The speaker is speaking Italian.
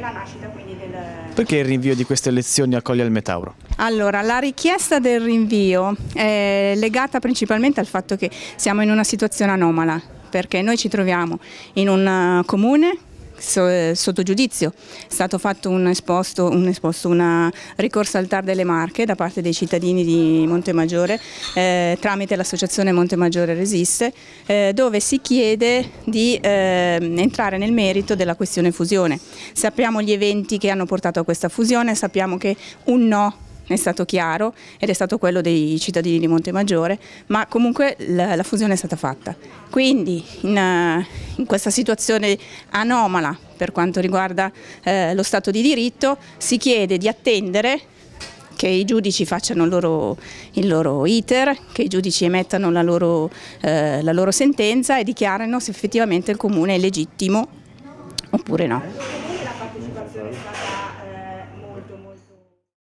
la nascita quindi del... Perché il rinvio di queste elezioni accoglie il Metauro? Allora, la richiesta del rinvio è legata principalmente al fatto che siamo in una situazione anomala, perché noi ci troviamo in un eh, comune so, eh, sotto giudizio. È stato fatto un esposto, un esposto, una ricorsa al TAR delle Marche da parte dei cittadini di Montemaggiore eh, tramite l'associazione Montemaggiore Resiste eh, dove si chiede di eh, entrare nel merito della questione fusione. Sappiamo gli eventi che hanno portato a questa fusione, sappiamo che un no è stato chiaro ed è stato quello dei cittadini di Montemaggiore, ma comunque la, la fusione è stata fatta. Quindi in, eh, in questa situazione anomala per quanto riguarda eh, lo Stato di diritto si chiede di attendere che i giudici facciano il loro, il loro iter, che i giudici emettano la loro, eh, la loro sentenza e dichiarino se effettivamente il comune è legittimo oppure no. la partecipazione è stata eh,